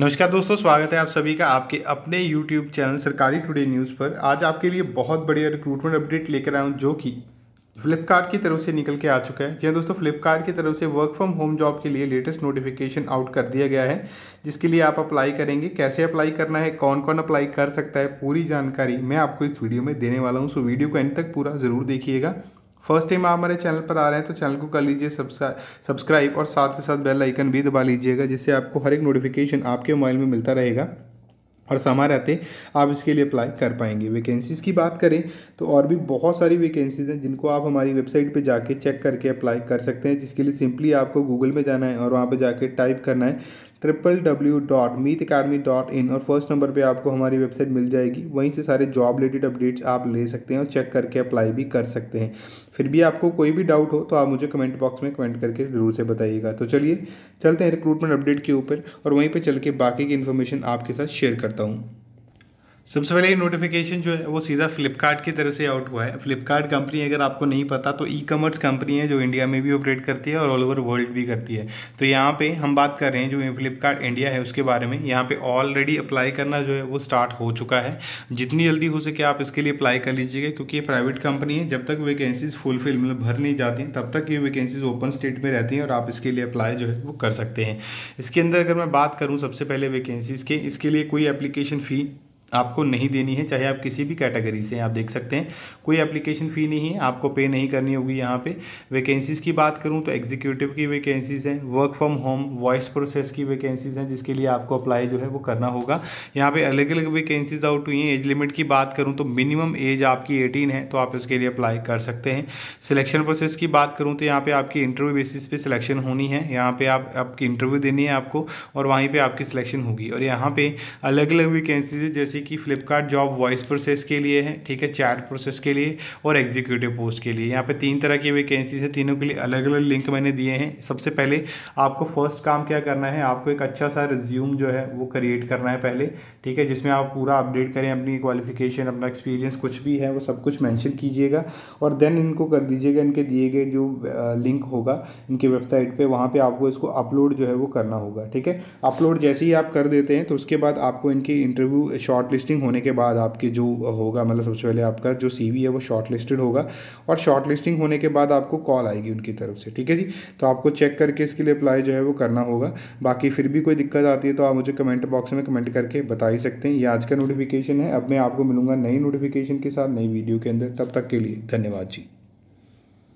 नमस्कार दोस्तों स्वागत है आप सभी का आपके अपने YouTube channel Sarkari Today News पर आज आपके लिए बहुत बढ़िया रिक्रूटमेंट अपडेट लेकर आया हूँ जो कि फ्लिपकार्ट की तरफ से निकल के आ चुका है जी हाँ दोस्तों फ्लिपकार्ट की तरफ से वर्क फ्रॉम होम जॉब के लिए लेटेस्ट नोटिफिकेशन आउट कर दिया गया है जिसके लिए आप अप्लाई करेंगे कैसे अप्लाई करना है कौन कौन अप्लाई कर सकता है पूरी जानकारी मैं आपको इस वीडियो में देने वाला हूँ सो वीडियो को एंड तक पूरा ज़रूर देखिएगा फर्स्ट टाइम आप हमारे चैनल पर आ रहे हैं तो चैनल को कर लीजिए सब्सक्राइब और साथ ही साथ बेल आइकन भी दबा लीजिएगा जिससे आपको हर एक नोटिफिकेशन आपके मोबाइल में मिलता रहेगा और समय रहते आप इसके लिए अप्लाई कर पाएंगे वैकेंसीज़ की बात करें तो और भी बहुत सारी वैकेंसीज़ हैं जिनको आप हमारी वेबसाइट पे जाके चेक करके अप्लाई कर सकते हैं जिसके लिए सिंपली आपको गूगल में जाना है और वहाँ पे जाके टाइप करना है triple W dot Meet academy dot in और फर्स्ट नंबर पे आपको हमारी वेबसाइट मिल जाएगी वहीं से सारे जॉब रिलेटेड अपडेट्स आप ले सकते हैं और चेक करके अप्लाई भी कर सकते हैं फिर भी आपको कोई भी डाउट हो तो आप मुझे कमेंट बॉक्स में कमेंट करके ज़रूर से बताइएगा तो चलिए चलते हैं रिक्रूटमेंट अपडेट के ऊपर और वहीं पर चल के बाकी की इन्फॉर्मेशन आपके साथ शेयर करता हूँ सबसे पहले नोटिफिकेशन जो है वो सीधा फ्लिपकार्ट की तरफ से आउट हुआ है फ्लिपकार्ट कंपनी अगर आपको नहीं पता तो ई कॉमर्स कंपनी है जो इंडिया में भी ऑपरेट करती है और ऑल ओवर वर्ल्ड भी करती है तो यहाँ पे हम बात कर रहे हैं जो फ्लिपकार्ट इंडिया है उसके बारे में यहाँ पे ऑलरेडी अप्लाई करना जो है वो स्टार्ट हो चुका है जितनी जल्दी हो सके आप इसके लिए अप्लाई कर लीजिएगा क्योंकि ये प्राइवेट कंपनी है जब तक वैकेंसीज फुलफिल मतलब भर नहीं जाती तब तक ये वैकेंसीज ओपन स्टेट में रहती हैं और आप इसके लिए अप्लाई जो है वो कर सकते हैं इसके अंदर अगर मैं बात करूँ सबसे पहले वैकेंसीज़ के इसके लिए कोई एप्लीकेशन फ़ी आपको नहीं देनी है चाहे आप किसी भी कैटेगरी से आप देख सकते हैं कोई एप्लीकेशन फ़ी नहीं है आपको पे नहीं करनी होगी यहाँ पे वैकेंसीज़ की बात करूँ तो एग्जीक्यूटिव की वैकेंसीज़ हैं work from home voice process की वैकेंसीज़ हैं जिसके लिए आपको अप्लाई जो है वो करना होगा यहाँ पे अलग अलग वैकेंसीज़ आउट हुई हैं एज लिमिट की बात करूँ तो मिनिमम एज आपकी एटीन है तो आप उसके लिए अप्लाई कर सकते हैं सिलेक्शन प्रोसेस की बात करूँ तो यहाँ पर आपकी इंटरव्यू बेसिस पे सिलेक्शन होनी है यहाँ पर आपकी इंटरव्यू देनी है आपको और वहीं पर आपकी सिलेक्शन होगी और यहाँ पर अलग अलग वैकेंसीज जैसे जैसे कि फ्लिपकार्ट जॉब वॉइस प्रोसेस के लिए है ठीक है चैट प्रोसेस के लिए और एग्जीक्यूटिव पोस्ट के लिए यहाँ पे तीन तरह की वैकेंसी है तीनों के लिए अलग अलग लिंक मैंने दिए हैं सबसे पहले आपको फर्स्ट काम क्या करना है आपको एक अच्छा सा रिज्यूम जो है वो क्रिएट करना है पहले ठीक है जिसमें आप पूरा अपडेट करें अपनी क्वालिफिकेशन अपना एक्सपीरियंस कुछ भी है वो सब कुछ मैंशन कीजिएगा और देन इनको कर दीजिएगा इनके दिए गए जो लिंक होगा इनके वेबसाइट पर वहाँ पर आपको इसको अपलोड जो है वो करना होगा ठीक है अपलोड जैसे ही आप कर देते हैं तो उसके बाद आपको इनकी इंटरव्यू शॉर्ट शॉर्ट लिस्टिंग होने के बाद आपके जो होगा मतलब सबसे पहले आपका जो सी है वो शॉर्ट लिस्टेड होगा और शॉर्ट लिस्टिंग होने के बाद आपको कॉल आएगी उनकी तरफ से ठीक है जी तो आपको चेक करके इसके लिए अप्लाई जो है वो करना होगा बाकी फिर भी कोई दिक्कत आती है तो आप मुझे कमेंट बॉक्स में कमेंट करके बता ही सकते हैं ये आज का नोटिफिकेशन है अब मैं आपको मिलूंगा नई नोटिफिकेशन के साथ नई वीडियो के अंदर तब तक के लिए धन्यवाद जी